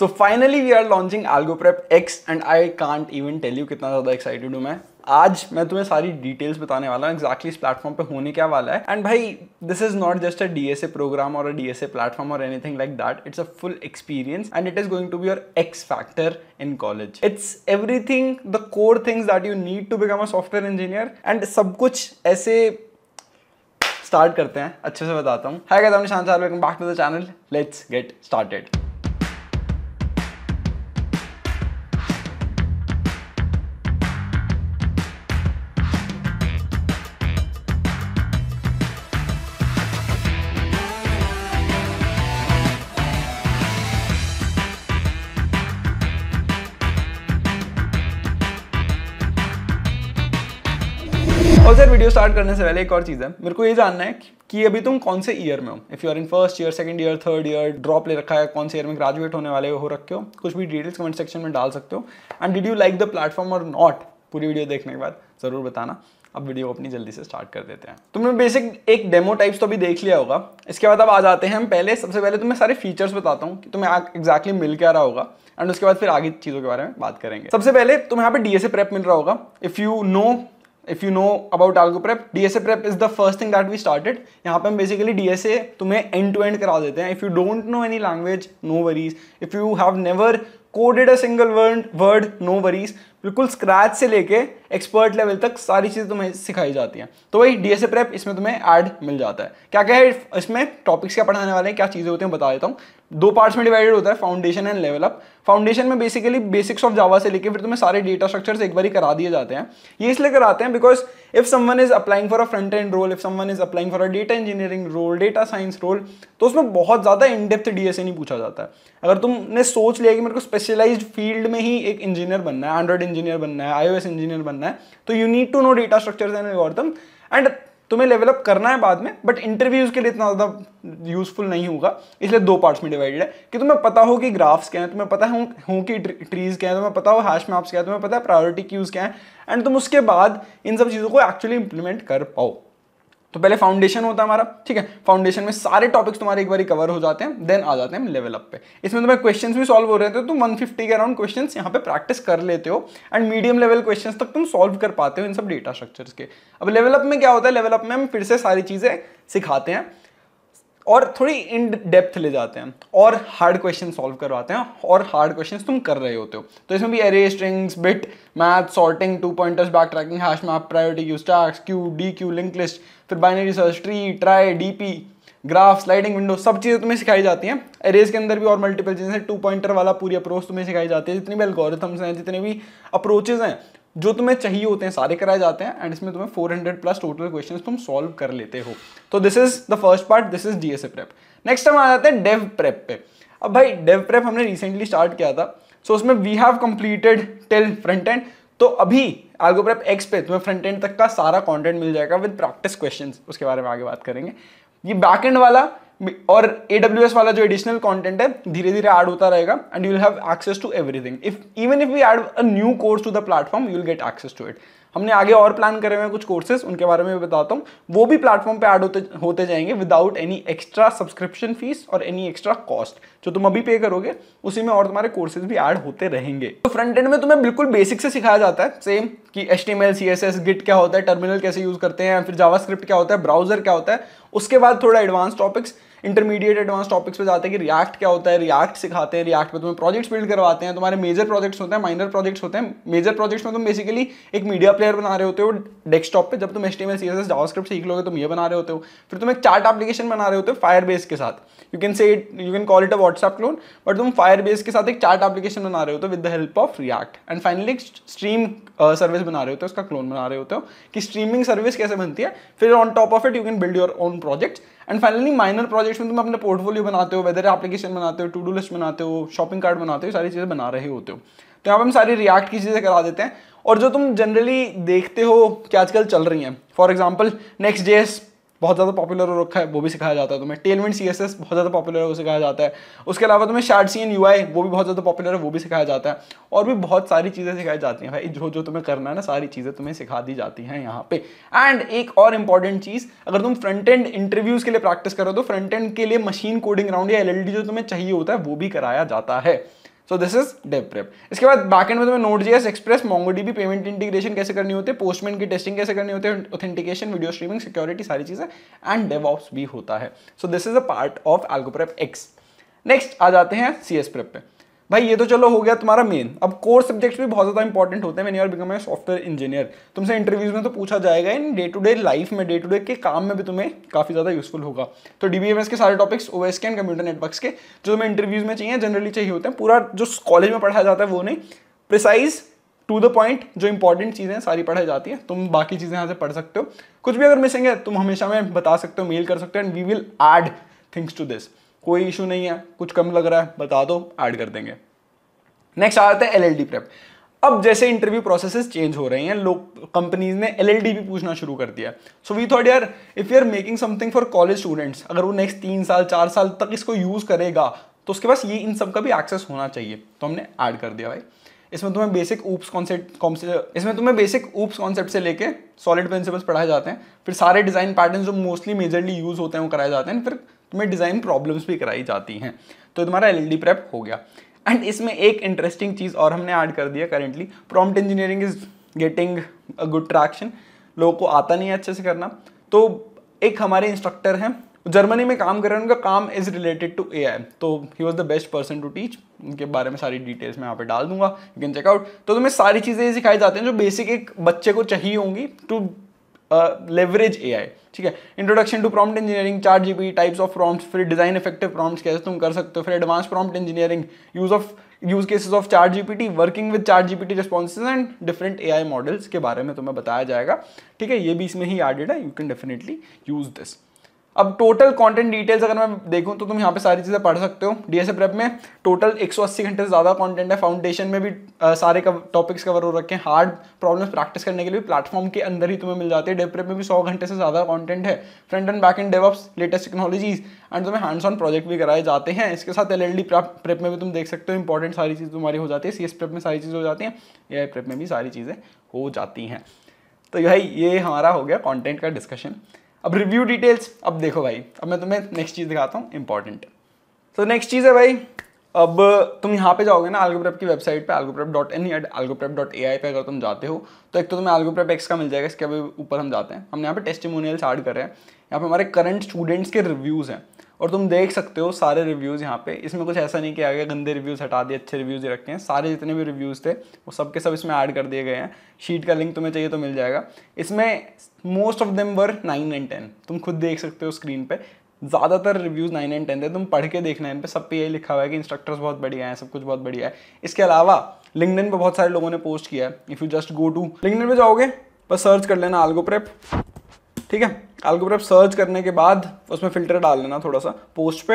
So finally we are launching Algoprep X and I can't even tell you कितना ज़्यादा excited हूँ मैं आज मैं तुम्हें सारी डिटेल्स बताने वाला हूँ एक्जैक्टली इस प्लेटफॉर्म पे होने क्या वाला है एंड भाई this is not just a DSA program और अ डीएसए प्लेटफॉर्म और anything like that it's a full experience and it is going to be your X factor in college it's everything the core things that you need to become a software engineer and सब कुछ ऐसे start करते हैं अच्छे से बताता हूँ back to the channel let's get started video start करने से पहले एक और चीज़ है मेरे को ये जानना है कि अभी तुम कौन से ईयर में हो if you are in first year second year third year drop ले रखा है कौन से ईयर में ग्रेजुएट होने वाले हो रखे हो कुछ भी डिटेल्स कमेंट सेक्शन में डाल सकते हो and did you like the platform और नॉट पूरी वीडियो देखने के बाद ज़रूर बताना अब वीडियो अपनी जल्दी से स्टार्ट कर देते हैं तुमने बेसिक एक डेमो टाइप्स तो अभी देख लिया होगा इसके बाद अब आ जाते हैं हम पहले सबसे पहले तुम्हें सारे फीचर्स बताता हूँ कि तुम्हें एक्जैक्टली मिल क्या रहा होगा एंड उसके बाद फिर आगे चीज़ों के बारे में बात करेंगे सबसे पहले तुम्हें यहाँ पे डीएसए प्रेप मिल रहा होगा if you know if you know about algo prep D S A prep is the first thing that we started यहाँ पे हम बेसिकली डीएसए तुम्हें एंड टू एंड करा देते हैं if you don't know any language no worries if you have never coded a single word word no worries बिल्कुल scratch से लेके एक्सपर्ट लेवल तक सारी चीज़ें तुम्हें सिखाई जाती हैं तो वही डी एस ए प्रेप इसमें तुम्हें ऐड मिल जाता है क्या क्या है इसमें टॉपिक्स क्या पढ़ाने वाले हैं क्या चीज़ें होती हैं बता देता हूँ दो पार्ट्स में डिवाइडेड होता है foundation and level up foundation में बेसिकली बेसिक्स ऑफ जावा से लेके फिर तुम्हें सारे डेटा स्ट्रक्चर्स एक बार ही करा दिए जाते हैं ये इसलिए कराते हैं because if someone is applying for a front end role if someone is applying for a data engineering role data science role तो उसमें बहुत ज़्यादा इनडेप्थ डी एस नहीं पूछा जाता है अगर तुमने सोच लिया कि मेरे को स्पेशलाइज फील्ड में ही एक इंजीनियर बनना है एंड्रॉइड इंजीनियर बनना है आईओ इंजीनियर बनना है तो you need to know data structure and algorithm and तुम्हें डेवलप करना है बाद में बट इंटरव्यूज़ के लिए इतना ज़्यादा यूजफुल नहीं होगा इसलिए दो पार्ट्स में डिवाइडेड है कि तुम्हें पता हो कि ग्राफ्स क्या है तुम्हें पता है हूँ कि ट्रीज़ क्या है तुम्हें पता हो हैश मैप्स क्या है तुम्हें पता है प्रायोरिटी क्यूज़ क्या है एंड तुम उसके बाद इन सब चीज़ों को एक्चुअली इंप्लीमेंट कर पाओ तो पहले फाउंडेशन होता है हमारा ठीक है फाउंडेशन में सारे टॉपिक्स तुम्हारे एक बार कवर हो जाते हैं देन आ जाते हैं लेवल अप पे इसमें तुम्हें क्वेश्चंस भी सॉल्व हो रहे थे तो 150 के अराउंड क्वेश्चंस यहाँ पे प्रैक्टिस कर लेते हो एंड मीडियम लेवल क्वेश्चंस तक तुम सॉल्व कर पाते हो इन सब डेटा स्ट्रक्चर्स के अब लेवल अप में क्या होता है लेवल अप में हम फिर से सारी चीज़ें सिखाते हैं और थोड़ी इन डेप्थ ले जाते हैं और हार्ड क्वेश्चन सॉल्व करवाते हैं और हार्ड क्वेश्चन तुम कर रहे होते हो तो इसमें भी array strings bit math sorting two pointers backtracking hash map priority queue stacks queue D queue link list फिर binary search tree trie DP graph sliding window सब चीज़ें तुम्हें सिखाई जाती हैं एरेज के अंदर भी और मल्टीपल चीज़ें टू पॉइंटर वाला पूरी अप्रोच तुम्हें सिखाई जाती है जितनी भी एल्गोरिथम्स हैं जितने भी अप्रोचेज हैं जो तुम्हें चाहिए होते हैं सारे कराए जाते हैं एंड इसमें तुम्हें 400 प्लस टोटल क्वेश्चन तुम सॉल्व कर लेते हो तो this is the first part this is DSA prep next हम आ जाते हैं डेव प्रेप पे अब भाई डेव प्रेप हमने रिसेंटली स्टार्ट किया था सो so उसमें we have completed till front end तो अभी आर्गो प्रेप एक्स पे तुम्हें फ्रंट एंड तक का सारा कॉन्टेंट मिल जाएगा विद प्रैक्टिस क्वेश्चन उसके बारे में आगे बात करेंगे ये बैक एंड वाला और ए डब्ल्यू एस वाला जो एडिशनल कॉन्टेंट है धीरे धीरे ऐड होता रहेगा and you will have access to everything if even if we add a new course to the platform you will get access to it हमने आगे और प्लान करे हुए हैं कुछ कोर्सेज उनके बारे में भी बताता हूँ वो भी प्लेटफॉर्म पे ऐड होते होते जाएंगे without any extra subscription fees और एनी एक्स्ट्रा कॉस्ट जो तुम अभी पे करोगे उसी में और तुम्हारे कोर्सेज भी ऐड होते रहेंगे तो फ्रंट एंड में तुम्हें बिल्कुल बेसिक से सिखाया जाता है सेम कि H T L C S S git क्या होता है टर्मिनल कैसे यूज करते हैं फिर जावा क्या होता है ब्राउजर क्या होता है उसके बाद थोड़ा advance topics intermediate advance topics पे जाते हैं कि रिएक्ट क्या होता है रिएक्ट सिखाते हैं रिएक्ट में तुम्हें प्रोजेक्ट्स बिल्ड करवाते हैं तुम्हारे मेजर प्रोजेक्ट्स होते हैं माइनर प्रोजेक्ट्स होते हैं मेजर प्रोजेक्ट्स में तुम बेसिकली एक मीडिया प्लेयर बना रहे होते हो डेस्कटॉप पे जब तुम S T M S S JavaScript सीख लोगे तुम ये बना रहे होते हो फिर तुम एक चार्ट एप्लीकेशन बना रहे होते हो फायर बेस के साथ you can say it you can call it a WhatsApp clone but तुम फायर बेस के साथ एक चार्ट एप्लीकेशन बना रहे होते हो with the help of React and finally stream service बना रहे होते हो उसका क्लोन बना रहे होते हो कि स्ट्रीमिंग सर्विस कैसे बनती है फिर on top of it you can build your own projects and finally minor projects में तुम अपने पोर्टफोलियो बनाते हो वेदर एप्लीकेशन बनाते हो टू डू लिस्ट बनाते हो शॉपिंग कार्ड बनाते हो सारी चीज़ें बना रहे होते हो तो यहाँ पर हम सारी रिएक्ट की चीज़ें करा देते हैं और जो तुम जनरली देखते हो कि आजकल चल रही हैं फॉर एग्जाम्पल नेक्स्ट जेस बहुत ज़्यादा पॉपुलर हो रखा है वो भी सिखाया जाता है तुम्हें टेलमेंट सी एस एस बहुत ज़्यादा पॉपुलर है वो सिखाया जाता है उसके अलावा तुम्हें शार्ट सीन यू आई वो भी बहुत ज़्यादा पॉपुलर है वो भी सिखाया जाता है और भी बहुत सारी चीज़ें सिखाई जाती हैं भाई जो जो तुम्हें करना है ना सारी चीज़ें तुम्हें सिखा दी जाती हैं यहाँ पे एंड एक और इंपॉर्टेंट चीज़ अगर तुम फ्रंट एंड इंटरव्यूज़ के लिए प्रैक्टिस करो तो फ्रंट एंड के लिए मशीन कोडिंग राउंड या एल जो तुम्हें चाहिए होता है वो भी कराया जाता है so this is dev prep prep इसके बाद बैकएंड में तुम्हें node S Express MongoDB payment integration कैसे करनी होती है पोस्टमैन की टेस्टिंग कैसे करनी होती है ऑथेंटिकेशन वीडियो स्ट्रीमिंग सिक्योरिटी सारी चीजें एंड डेवऑप्स भी होता है so this is a part of Algoprep X next आ जाते हैं सी एस प्रेप पे भाई ये तो चलो हो गया तुम्हारा मेन अब कोर सब्जेक्ट्स भी बहुत ज़्यादा इंपॉर्टेंट होते हैं मैंने यार बिकम ए सॉफ्टवेयर इंजीनियर तुमसे इंटरव्यूज में तो पूछा जाएगा in day to day life में डे टू डे के काम में भी तुम्हें काफ़ी ज़्यादा यूजफुल होगा तो डीबीएमएस के सारे टॉपिक्स ओएस के एंड कंप्यूटर नेटवर्क के जो तुम्हें इंटरव्यूज में चाहिए जनरली चाहिए होते हैं पूरा जो कॉलेज में पढ़ाया जाता है वो नहीं प्रिसाइज टू द पॉइंट जो इंपॉर्टेंट चीज़ें हैं सारी पढ़ाई जाती है तुम बाकी चीज़ें यहाँ से पढ़ सकते हो कुछ भी अगर मिसिंग है तुम हमेशा में बता सकते हो मेल कर सकते हो and we will add things to this कोई इशू नहीं है कुछ कम लग रहा है बता दो ऐड कर देंगे नेक्स्ट आ जाता है एल एल प्रेप अब जैसे इंटरव्यू प्रोसेसेस चेंज हो रहे हैं लोग कंपनीज ने एल भी पूछना शुरू कर दिया सो वी थॉट यार if you are making something for college students अगर वो नेक्स्ट तीन साल चार साल तक इसको यूज़ करेगा तो उसके पास ये इन सब का भी एक्सेस होना चाहिए तो हमने ऐड कर दिया भाई इसमें तुम्हें बेसिक ऊप्स कॉन्सेप्ट इसमें तुम्हें बेसिक ऊप्स कॉन्सेप्ट से लेके सॉलिड प्रिंसिपल्स पढ़ाए जाते हैं फिर सारे डिज़ाइन पैटर्न जो मोस्टली मेजरली यूज़ होते हैं वो कराए जाते हैं फिर तुम्हें डिज़ाइन प्रॉब्लम्स भी कराई जाती हैं तो तुम्हारा एल प्रेप हो गया एंड इसमें एक इंटरेस्टिंग चीज़ और हमने ऐड कर दिया currently prompt engineering is getting a good traction लोगों को आता नहीं है अच्छे से करना तो एक हमारे इंस्ट्रक्टर हैं जर्मनी में काम कर रहे हैं उनका काम is related to A I तो he was the best person to teach उनके बारे में सारी डिटेल्स मैं यहाँ पे डाल दूंगा यू कैन चेकआउट तो तुम्हें सारी चीज़ें ये सिखाई जाती हैं जो बेसिक एक बच्चे को चाहिए होंगी टू लेवरेज ए आई ठीक है introduction to prompt engineering chat G B types of prompt फिर डिजाइन इफेक्टिव प्रॉम्प्ट कैसे तुम कर सकते हो फिर advance prompt engineering use of use cases of chat G P T working with chat T responses and different A I models के बारे में तुम्हें बताया जाएगा ठीक है ये भी इसमें ही एडेड है you can definitely use this अब टोटल कंटेंट डिटेल्स अगर मैं देखूं तो तुम यहाँ पे सारी चीज़ें पढ़ सकते हो डीएसए प्रेप में टोटल 180 घंटे से ज़्यादा कंटेंट है फाउंडेशन में भी आ, सारे टॉपिक्स कवर हो रखे हैं हार्ड प्रॉब्लम्स प्रैक्टिस करने के लिए प्लेटफॉर्म के अंदर ही तुम्हें मिल जाती है डेव प्रेप में भी 100 घंटे से ज़्यादा कॉन्टेंट है front end back end DevOps latest technologies and तुम्हें हैंड्स ऑन प्रोजेक्ट भी कराए जाते हैं इसके साथ एल एल प्रेप में भी तुम देख सकते हो इंपॉर्टेंट सारी चीज़ तुम्हारी हो जाती है सी प्रेप में सारी चीज़ हो जाती हैं ए प्रेप में भी सारी चीज़ें हो जाती हैं तो भाई ये हमारा हो गया कॉन्टेंट का डिस्कशन अब रिव्यू डिटेल्स अब देखो भाई अब मैं तुम्हें नेक्स्ट चीज़ दिखाता हूँ इंपॉर्टेंट तो नेक्स्ट चीज़ है भाई अब तुम यहाँ पे जाओगे ना आलगोप्रेप की वेबसाइट पे आलगोप्रेप डॉट एन या आलगोप्रेप डॉट ए आई पर अगर तुम जाते हो तो एक तो तुम्हें आलगोप्रेप एक्स का मिल जाएगा इसके अभी ऊपर हम जाते हैं हमने यहाँ पे टेस्टिमोनियल्स ऐड कर रहे हैं यहाँ पे हमारे करंट स्टूडेंट्स के रिव्यूज़ हैं और तुम देख सकते हो सारे रिव्यूज़ यहाँ पे इसमें कुछ ऐसा नहीं किया गया गंदे रिव्यूज़ हटा दिए अच्छे रिव्यूज़ रखे हैं सारे जितने भी रिव्यूज़ थे वो सब के सब इसमें ऐड कर दिए गए हैं शीट का लिंक तुम्हें चाहिए तो मिल जाएगा इसमें most of them were nine and ten तुम खुद देख सकते हो स्क्रीन पर ज़्यादातर रिव्यूज़ नाइन एंड टेन थे तुम पढ़ के देखना इन पर सब पे यही लिखा हुआ है कि इंस्ट्रक्टर्स बहुत बढ़िया हैं सब कुछ बहुत बढ़िया है इसके अलावा लिंकडन पर बहुत सारे लोगों ने पोस्ट किया है if you just go to LinkedIn पर जाओगे बस सर्च कर लेना आलगो प्रेप ठीक है आप सर्च करने के बाद उसमें फिल्टर डाल लेना थोड़ा सा पोस्ट पे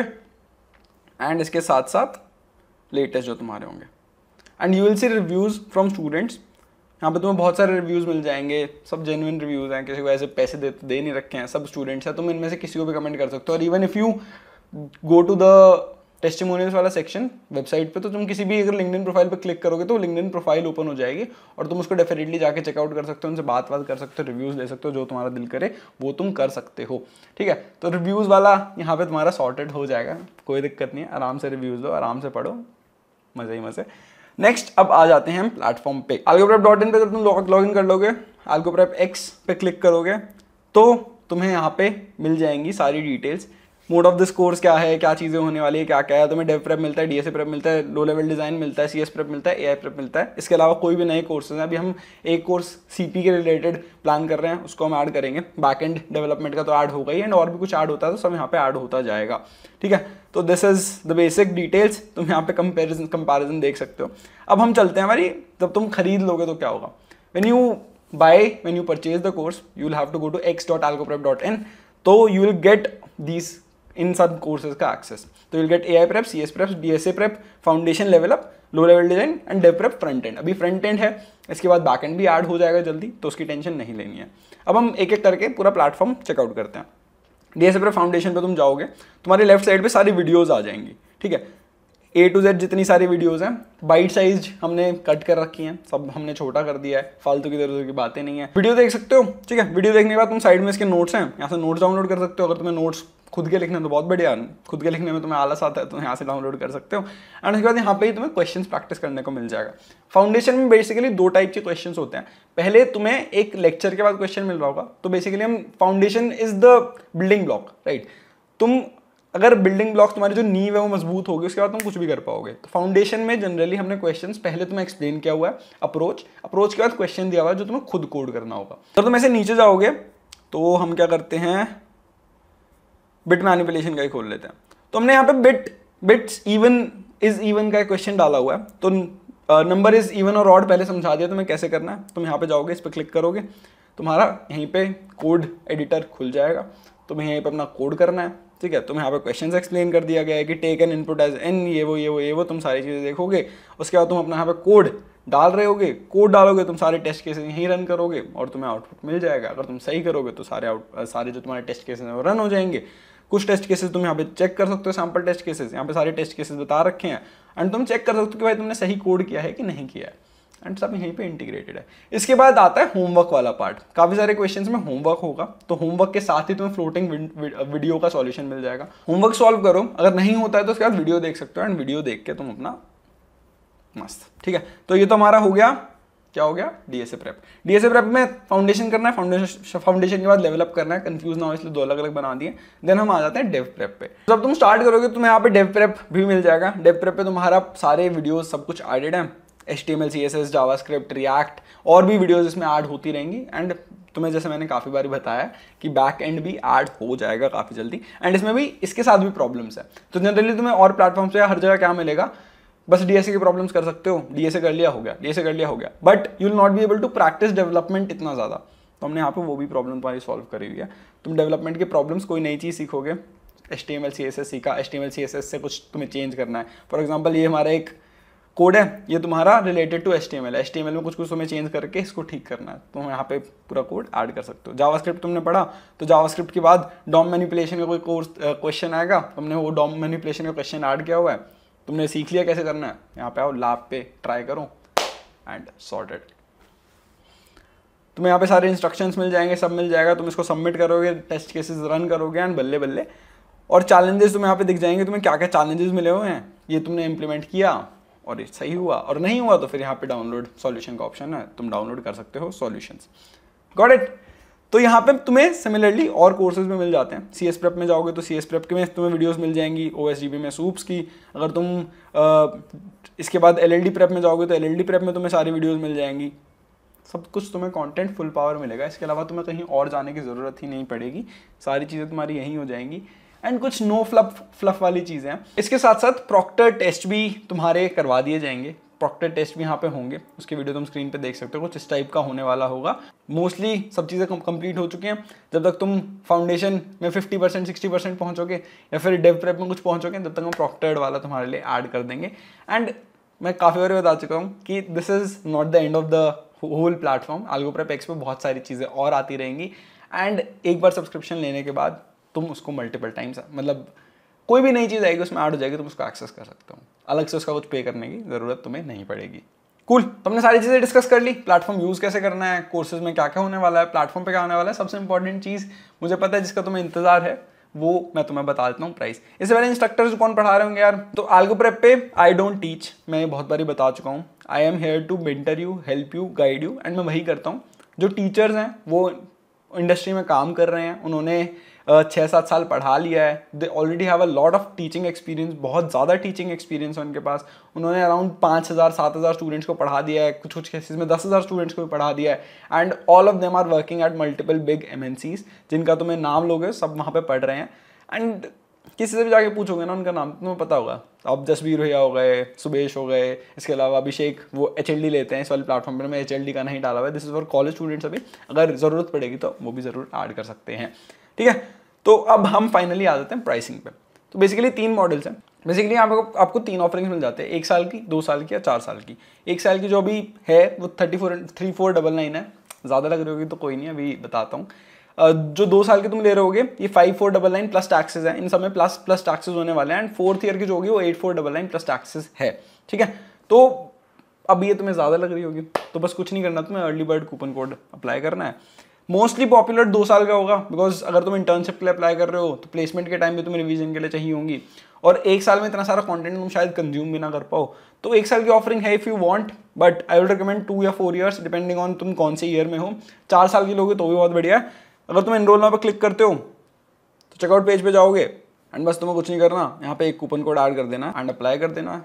एंड इसके साथ साथ लेटेस्ट जो तुम्हारे होंगे and you will see reviews from students यहाँ पे तुम्हें बहुत सारे रिव्यूज़ मिल जाएंगे सब जेनुइन रिव्यूज़ हैं किसी को ऐसे पैसे दे दे नहीं रखे हैं सब स्टूडेंट्स हैं तुम इनमें से किसी को भी कमेंट कर सकते हो और even if you go to the testimonials वाला सेक्शन वेबसाइट पे तो तुम किसी भी अगर लिंकडिन प्रोफाइल पे क्लिक करोगे तो लिंकडिन प्रोफाइल ओपन हो जाएगी और तुम उसको डेफिनेटली जाके चेकआउट कर सकते हो उनसे बात बात कर सकते हो रिव्यूज़ दे सकते हो जो तुम्हारा दिल करे वो तुम कर सकते हो ठीक है तो रिव्यूज़ वाला यहाँ पर तुम्हारा सॉर्टेड हो जाएगा कोई दिक्कत नहीं है आराम से रिव्यूज़ दो आराम से पढ़ो मज़े ही मज़े नेक्स्ट अब आ जाते हैं हम प्लेटफॉर्म पे आलगोप्रैप डॉट इन पर जब तुम लॉग इन कर लोगे आलगोप्रैप एक्स पे क्लिक करोगे तो तुम्हें यहाँ पे मिल जाएंगी सारी details mode of this course क्या है क्या चीज़ें होने वाली है क्या क्या है तुम्हें डेव प्रेप मिलता है डीएसए प्रेप मिलता है लो लेवल डिज़ाइन मिलता है सीएस प्रेप मिलता है एआई प्रेप मिलता है इसके अलावा कोई भी नए कोर्सेज हैं अभी हम एक कोर्स सीपी के रिलेटेड प्लान कर रहे हैं उसको हम ऐड करेंगे बैक एंड डेवलपमेंट का तो ऐड होगा ही एंड और भी कुछ ऐड होता है तो सब यहाँ पे ऐड होता जाएगा ठीक है तो this is the basic details तुम यहाँ पे कंपेरिजन कंपेरिजन देख सकते हो अब हम चलते हैं हमारी जब तुम खरीद लोगे तो क्या होगा when you buy when you purchase the course you will have to go to X dot Algoprep dot in तो यू विल गेट दीज इन सब कोर्सेज का एक्सेस तो prep C S prep B S A prep foundation level up low level design and dev prep front end अभी front end है इसके बाद back and भी ऐड हो जाएगा जल्दी तो उसकी टेंशन नहीं लेनी है अब हम एक एक करके पूरा प्लेटफॉर्म चेकआउट करते हैं डी एस फाउंडेशन पर तुम जाओगे तुम्हारी लेफ्ट साइड पर सारी वीडियोज़ आ जाएंगी ठीक है ए टू जेड जितनी सारी वीडियोज़ हैं बाइट साइज हमने कट कर रखी हैं सब हमने छोटा कर दिया है फालतू की तरह की बातें नहीं है वीडियो देख सकते हो ठीक है वीडियो देखने के बाद तुम साइड में इसके नोट्स हैं यहाँ से नोट्स डाउनलोड कर सकते हो अगर तुम्हें नोट्स खुद के लिखने तो बहुत बढ़िया खुद के लिखने में तुम्हें आलस आता है तो यहाँ से डाउनलोड कर सकते हो एंड उसके बाद यहाँ पे ही तुम्हें क्वेश्चन प्रैक्टिस करने को मिल जाएगा फाउंडेशन में बेसिकली दो टाइप के क्वेश्चन होते हैं पहले तुम्हें एक लेक्चर के बाद क्वेश्चन मिल रहा होगा तो बेसिकली हम foundation is the building block right तुम अगर बिल्डिंग ब्लॉक तुम्हारी जो नींव है वो मजबूत होगी उसके बाद तुम कुछ भी कर पाओगे तो फाउंडेशन में जनरली हमने क्वेश्चन पहले तुम्हें एक्सप्लेन किया हुआ है अप्रोच अप्रोच के बाद क्वेश्चन दिया हुआ है जो तुम्हें खुद कोड करना होगा अगर तुम ऐसे नीचे जाओगे तो हम क्या करते हैं बिट मैनिपुलेशन का ही खोल लेते हैं तो हमने यहाँ पे bit bits even is even का क्वेश्चन डाला हुआ है तो नंबर इज इवन और ऑड पहले समझा दिया तो मैं कैसे करना है तुम यहाँ पे जाओगे इस पर क्लिक करोगे तुम्हारा यहीं पे कोड एडिटर खुल जाएगा तुम्हें यहीं पे अपना कोड करना है ठीक है तुम्हें यहाँ पे क्वेश्चन एक्सप्लेन कर दिया गया है कि take an input as an ये वो ये वो ये वो तुम सारी चीज़ें देखोगे उसके बाद तुम अपना यहाँ पे कोड डाल रहे होगे कोड डालोगे तुम सारे टेस्ट केसेस यहीं रन करोगे और तुम्हें आउटपुट मिल जाएगा अगर तुम सही करोगे तो सारे आउट सारे जो तुम्हारे टेस्ट केसेस हैं वो रन हो जाएंगे कुछ टेस्ट केसेस तुम यहाँ पे चेक कर सकते हो सैम्पल टेस्ट केसेस यहाँ पे सारे टेस्ट केसेस बता रखे हैं एंड तुम चेक कर सकते हो कि भाई तुमने सही कोड किया है कि नहीं किया है एंड सब यहीं पे इंटीग्रेटेड है इसके बाद आता है होमवर्क वाला पार्ट काफ़ी सारे क्वेश्चंस में होमवर्क होगा तो होमवर्क के साथ ही तुम्हें फ्लोटिंग वीडियो का सॉल्यूशन मिल जाएगा होमवर्क सॉल्व करो अगर नहीं होता है तो उसके बाद वीडियो देख सकते हो एंड वीडियो देख के तुम अपना मस्त ठीक है तो ये तो हमारा हो गया क्या हो गया डीएसए प्रेप डीएसए प्रेप में फाउंडेशन करना है फाउंडेशन फाउंडेशन के बाद लेवल अप करना है कंफ्यूज ना हो इसलिए दो अलग अलग बना दिए देन हम आ जाते हैं डेव प्रेप पे जब तुम स्टार्ट करोगे तुम्हें यहाँ पे डेव प्रेप भी मिल जाएगा डेव प्रेप पे तुम्हारा सारे वीडियोज सब कुछ एडेड है H T M L C S S JavaScript React और भी वीडियोज इसमें ऐड होती रहेंगी एंड तुम्हें जैसे मैंने काफ़ी बार बताया कि बैक एंड भी ऐड हो जाएगा काफ़ी जल्दी एंड इसमें भी इसके साथ भी प्रॉब्लम्स है तो जनरली तुम्हें और प्लेटफॉर्म से हर जगह क्या मिलेगा बस डीएसए की प्रॉब्लम्स कर सकते हो डीएसए कर लिया हो गया डीएसए कर लिया हो गया but you will not be able to practise development इतना ज़्यादा तो हमने यहाँ पे वो भी प्रॉब्लम तुम्हारी सॉल्व करी हुई है तुम डेवलपमेंट की प्रॉब्लम्स कोई नई चीज़ सीखोगे S T M L C S S सीखा S T M L C S S से कुछ तुम्हें चेंज करना है फॉर एग्जाम्पल ये हमारा एक कोड है ये तुम्हारा related to S T M L S T M L में कुछ कुछ तुम्हें चेंज करके इसको ठीक करना है तुम यहाँ पे पूरा कोड ऐड कर सकते हो जावा स्क्रिप्ट तुमने पढ़ा तो जावा स्क्रिप्ट के बाद डॉम मैनिपुलेशन का कोई कोर्स क्वेश्चन आएगा तुमने वो डॉम मैनिपुलेशन का क्वेश्चन ऐड किया हुआ है तुमने सीख लिया कैसे करना है यहाँ पे आओ लाभ पे ट्राई करो एंड सॉर्टेड तुम्हें यहाँ पे सारे इंस्ट्रक्शंस मिल जाएंगे सब मिल जाएगा तुम इसको सबमिट करोगे टेस्ट केसेस रन करोगे एंड बल्ले बल्ले और चैलेंजेस तुम्हें यहाँ पे दिख जाएंगे तुम्हें क्या क्या चैलेंजेस मिले हुए हैं ये तुमने इम्प्लीमेंट किया और ये सही हुआ और नहीं हुआ तो फिर यहाँ पे डाउनलोड सॉल्यूशन का ऑप्शन है तुम डाउनलोड कर सकते हो सॉल्यूशंस गॉट इट तो यहाँ पे तुम्हें सिमिलरली और कोर्सेज में मिल जाते हैं सी एस प्रेप में जाओगे तो सी एस प्रेप के में तुम्हें वीडियोज़ मिल जाएंगी ओ एस जी बी में सूप्स की अगर तुम आ, इसके बाद एल एल डी प्रेप में जाओगे तो एल एल डी प्रेप में तुम्हें सारी वीडियोज़ मिल जाएंगी सब कुछ तुम्हें कंटेंट फुल पावर मिलेगा इसके अलावा तुम्हें कहीं और जाने की ज़रूरत ही नहीं पड़ेगी सारी चीज़ें तुम्हारी यहीं हो जाएंगी एंड कुछ नो फ्लफ फ्लफ वाली चीज़ें हैं इसके साथ साथ प्रॉक्टर टेस्ट भी तुम्हारे करवा दिए जाएंगे प्रॉक्टर टेस्ट भी यहाँ पे होंगे उसकी वीडियो तुम स्क्रीन पे देख सकते हो कुछ इस टाइप का होने वाला होगा मोस्टली सब चीज़ें कंप्लीट हो चुकी हैं जब तक तुम फाउंडेशन में 50 परसेंट सिक्सटी परसेंट पहुँचोगे या फिर डेव प्रेप में कुछ पहुँचोगे तब तक हम प्रॉक्टर्ड वाला तुम्हारे लिए ऐड कर देंगे एंड मैं काफ़ी बार बता चुका हूँ कि this is not the end of the whole platform AlgoPrep X पर बहुत सारी चीज़ें और आती रहेंगी एंड एक बार सब्सक्रिप्शन लेने के बाद तुम उसको मल्टीपल टाइम्स मतलब कोई भी नई चीज़ आएगी उसमें ऐड हो जाएगी तुम उसको एक्सेस कर सकते हो अलग से उसका कुछ पे करने की ज़रूरत तुम्हें नहीं पड़ेगी कूल cool. तुमने सारी चीज़ें डिस्कस कर ली प्लेटफॉर्म यूज़ कैसे करना है कोर्सेज में क्या क्या होने वाला है प्लेटफॉर्म पे क्या होने वाला है सबसे इंपॉर्टेंट चीज़ मुझे पता है जिसका तुम्हें इंतजार है वो मैं तुम्हें बता देता हूँ प्राइस इससे पहले इंस्ट्रक्टर्स कौन पढ़ा रहे होंगे यार तो आलगो प्रेप पे आई डोंट टीच मैं बहुत बारी बता चुका हूँ I am here to mentor you help you guide you and मैं वही करता हूँ जो टीचर्स हैं वो इंडस्ट्री में काम कर रहे हैं उन्होंने छः सात साल पढ़ा लिया है they already have a lot of teaching experience बहुत ज़्यादा टीचिंग एक्सपीरियंस है उनके पास उन्होंने अराउंड पाँच हज़ार सात हज़ार स्टूडेंट्स को पढ़ा दिया है कुछ कुछ केसेज में दस हज़ार स्टूडेंट्स को भी पढ़ा दिया है and all of them are working at multiple big M जिनका तुम्हें नाम लोगे सब वहाँ पर पढ़ रहे हैं एंड किसी से भी जाके पूछोगे ना उनका नाम तुम्हें पता होगा अब जसबीर भैया हो गए सुबेश हो गए इसके अलावा अभिषेक वो एच लेते हैं इस वाले प्लेटफॉर्म पर मैं एच का नहीं डाला हुआ है this is for college students अभी अगर ज़रूरत पड़ेगी तो वो भी ज़रूर ऐड कर सकते हैं ठीक है तो अब हम फाइनली आ जाते हैं प्राइसिंग पे तो बेसिकली तीन मॉडल्स हैं बेसिकली आपको आपको तीन ऑफरिंग्स मिल जाते हैं एक साल की दो साल की या चार साल की एक साल की जो अभी है वो thirty four three four double nine है ज़्यादा लग रही होगी तो कोई नहीं अभी बताता हूँ जो दो साल के तुम ले रहोगे ये five four double nine plus taxes है इन सब में प्लस प्लस टैक्सेस होने वाले हैं एंड फोर्थ ईयर की जो होगी वो eight four double nine plus taxes है ठीक है तो अब ये तुम्हें ज़्यादा लग रही होगी तो बस कुछ नहीं करना तुम्हें early bird coupon code apply करना है मोस्टली पॉपुलर दो साल का होगा बिकॉज अगर तुम इंटर्नशिप के लिए अप्लाई कर रहे हो तो प्लेसमेंट के टाइम भी तुम्हें रिविजन के लिए चाहिए होंगी और एक साल में इतना सारा कॉन्टेंट तुम शायद कंज्यूम भी ना कर पाओ तो एक साल की ऑफरिंग है if you want but I would recommend two या फोर इयर्स डिपेंडिंग ऑन तुम कौन से ईयर में हो चार साल की लोगे तो भी बहुत बढ़िया है अगर तुम इनरोल नाउ पर क्लिक करते हो तो चेकआउट पेज पे जाओगे एंड बस तुम्हें कुछ नहीं करना यहाँ पे एक कूपन कोड ऐड कर देना एंड अप्लाई कर देना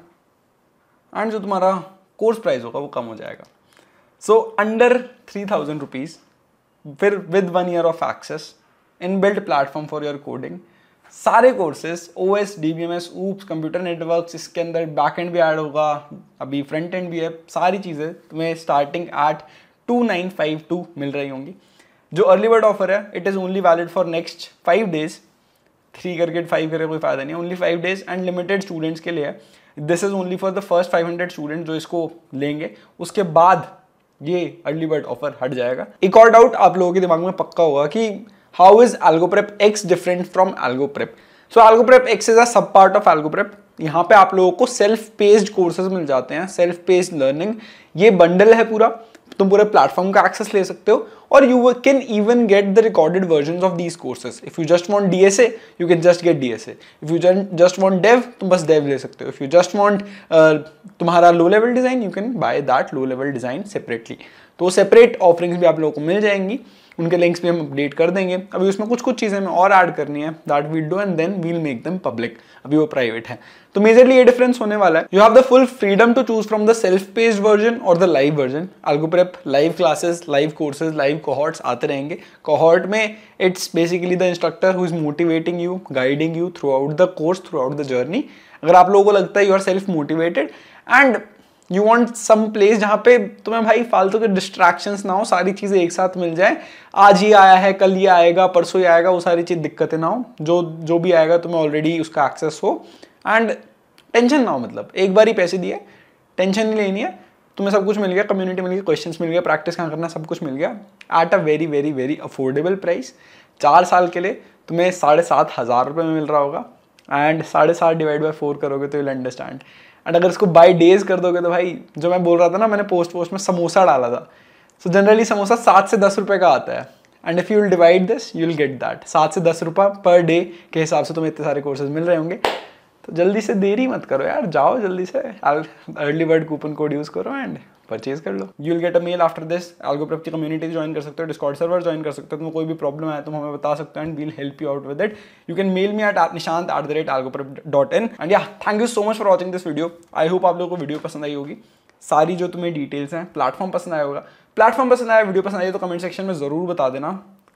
एंड जो तुम्हारा कोर्स प्राइस होगा वो कम हो जाएगा so under three thousand rupees फिर with one year of access in built platform for your coding सारे courses O S D B M S OOPs computer network इसके अंदर बैक एंड भी ऐड होगा अभी फ्रंट एंड भी है सारी चीज़ें तुम्हें starting at two nine five two मिल रही होंगी जो अर्ली बर्ड ऑफर है it is only valid for next five days three करके फाइव करके कोई फायदा नहीं है only five days and limited students के लिए this is only for the first five hundred student जो इसको लेंगे उसके बाद ये अर्ली बर्ड ऑफर हट जाएगा एक और डाउट आप लोगों के दिमाग में पक्का होगा कि how is AlgoPrep X different from AlgoPrep so AlgoPrep X is a sub part of एल्गोप्रेप यहाँ पे आप लोगों को सेल्फ पेस्ड कोर्सेज मिल जाते हैं सेल्फ पेस्ड लर्निंग ये बंडल है पूरा तुम पूरे प्लेटफॉर्म का एक्सेस ले सकते हो or you can even get the recorded versions of these courses. If you just want DSA, you can just get DSA. If you just want Dev, to bas Dev le sakte ho If you just want uh, low level design, you can buy that low level design separately. to separate offerings भी आप लोगों को मिल जाएंगी. उनके links भी हम update कर देंगे अभी उसमें कुछ कुछ चीज़ें हमें और ऐड करनी है that we'll do and then we'll make them public अभी वो प्राइवेट है तो मेजरली ये डिफरेंस होने वाला है you have the full freedom to choose from the self paced version और the live version AlgoPrep live classes live courses live five cohorts आते रहेंगे कोहॉर्ट में it's basically the instructor who is motivating you guiding you throughout the course throughout the journey अगर आप लोगों को लगता है you are self motivated and you want some place जहाँ पे तुम्हें भाई फालतू के डिस्ट्रैक्शन ना हो सारी चीज़ें एक साथ मिल जाए आज ये आया है कल ये आएगा परसों ये आएगा वो सारी चीज़ दिक्कतें ना हो जो जो भी आएगा तुम्हें ऑलरेडी उसका एक्सेस हो एंड टेंशन ना हो मतलब एक बार ही पैसे दिए टेंशन नहीं लेनी है तुम्हें सब कुछ मिल गया कम्युनिटी मिल गई क्वेश्चन मिल गया प्रैक्टिस कहाँ करना सब कुछ मिल गया at a very very very affordable price चार साल के लिए तुम्हें साढ़े सात हज़ार रुपये में मिल रहा होगा एंड साढ़े सात डिवाइड बाई फोर करोगे तो विल अंडरस्टैंड एंड अगर इसको बाई डेज कर दोगे तो भाई जो मैं बोल रहा था ना मैंने पोस्ट पोस्ट में समोसा डाला था सो so जनरली समोसा सात से दस रुपये का आता है and if you will divide this you will get that सात से दस रुपये पर डे के हिसाब से तुम्हें इतने सारे कोर्सेज मिल रहे होंगे तो जल्दी से देरी मत करो यार जाओ जल्दी से early bird coupon code use करो एंड परचेज कर लो you will get a mail after this Algo की कम्युनिटी ज्वाइन कर सकते हो डिस्कॉर्ड सर्वर ज्वाइन कर सकते हो तुम्हें कोई भी प्रॉब्लम आया तुम तो हमें बता सकते हो and we'll help you out with it you can mail me at Nishant at the rate AlgoPrep dot in and yeah thank you so much for watching this video I hope आप लोगों को वीडियो पसंद आई होगी सारी जो तुम्हें details हैं platform पसंद आया होगा प्लेटफॉर्म पसंद आया वीडियो पसंद आई तो कमेंट सेक्शन में ज़रूर बता देना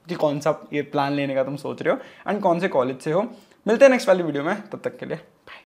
कि कौन सा ये प्लान लेने का तुम सोच रहे हो एंड कौन से कॉलेज से हो मिलते हैं नेक्स्ट वाली वीडियो में तब तक के लिए